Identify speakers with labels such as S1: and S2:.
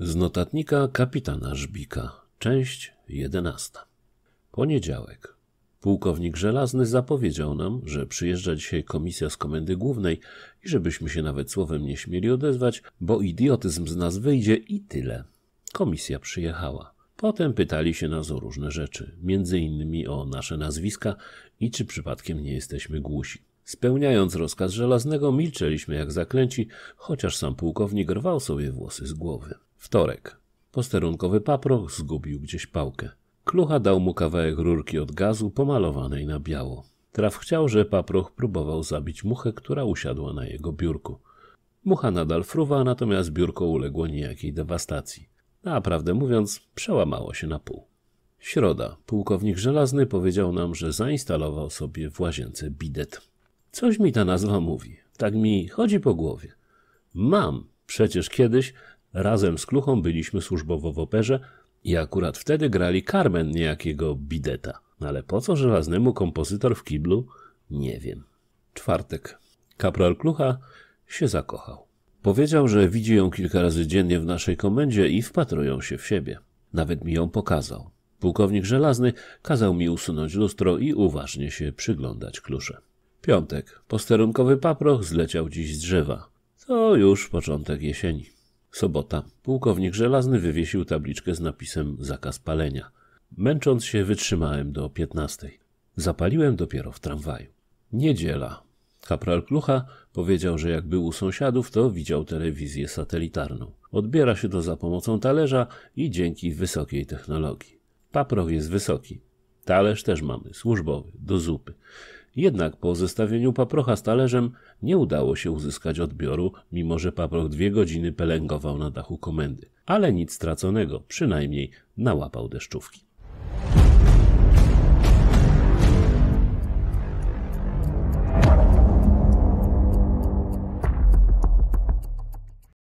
S1: Z notatnika kapitana Żbika, część jedenasta. Poniedziałek. Pułkownik Żelazny zapowiedział nam, że przyjeżdża dzisiaj komisja z komendy głównej i żebyśmy się nawet słowem nie śmieli odezwać, bo idiotyzm z nas wyjdzie i tyle. Komisja przyjechała. Potem pytali się nas o różne rzeczy, między innymi o nasze nazwiska i czy przypadkiem nie jesteśmy głusi. Spełniając rozkaz żelaznego, milczeliśmy jak zaklęci, chociaż sam pułkownik rwał sobie włosy z głowy. Wtorek. Posterunkowy paproch zgubił gdzieś pałkę. Klucha dał mu kawałek rurki od gazu pomalowanej na biało. Traf chciał, że paproch próbował zabić muchę, która usiadła na jego biurku. Mucha nadal fruwa, natomiast biurko uległo niejakiej dewastacji. Naprawdę mówiąc, przełamało się na pół. Środa. Pułkownik Żelazny powiedział nam, że zainstalował sobie w łazience bidet. Coś mi ta nazwa mówi. Tak mi chodzi po głowie. Mam. Przecież kiedyś Razem z Kluchą byliśmy służbowo w operze i akurat wtedy grali Carmen niejakiego Bideta. Ale po co żelaznemu kompozytor w kiblu? Nie wiem. Czwartek. Kapral Klucha się zakochał. Powiedział, że widzi ją kilka razy dziennie w naszej komendzie i wpatrują się w siebie. Nawet mi ją pokazał. Pułkownik Żelazny kazał mi usunąć lustro i uważnie się przyglądać klusze. Piątek. Posterunkowy paproch zleciał dziś z drzewa. To już początek jesieni. Sobota. Pułkownik Żelazny wywiesił tabliczkę z napisem zakaz palenia. Męcząc się wytrzymałem do 15. Zapaliłem dopiero w tramwaju. Niedziela. Kapral Klucha powiedział, że jak był u sąsiadów, to widział telewizję satelitarną. Odbiera się to za pomocą talerza i dzięki wysokiej technologii. Paproch jest wysoki. Talerz też mamy, służbowy, do zupy. Jednak po zestawieniu paprocha z talerzem nie udało się uzyskać odbioru, mimo że paproch dwie godziny pelęgował na dachu komendy. Ale nic straconego, przynajmniej nałapał deszczówki.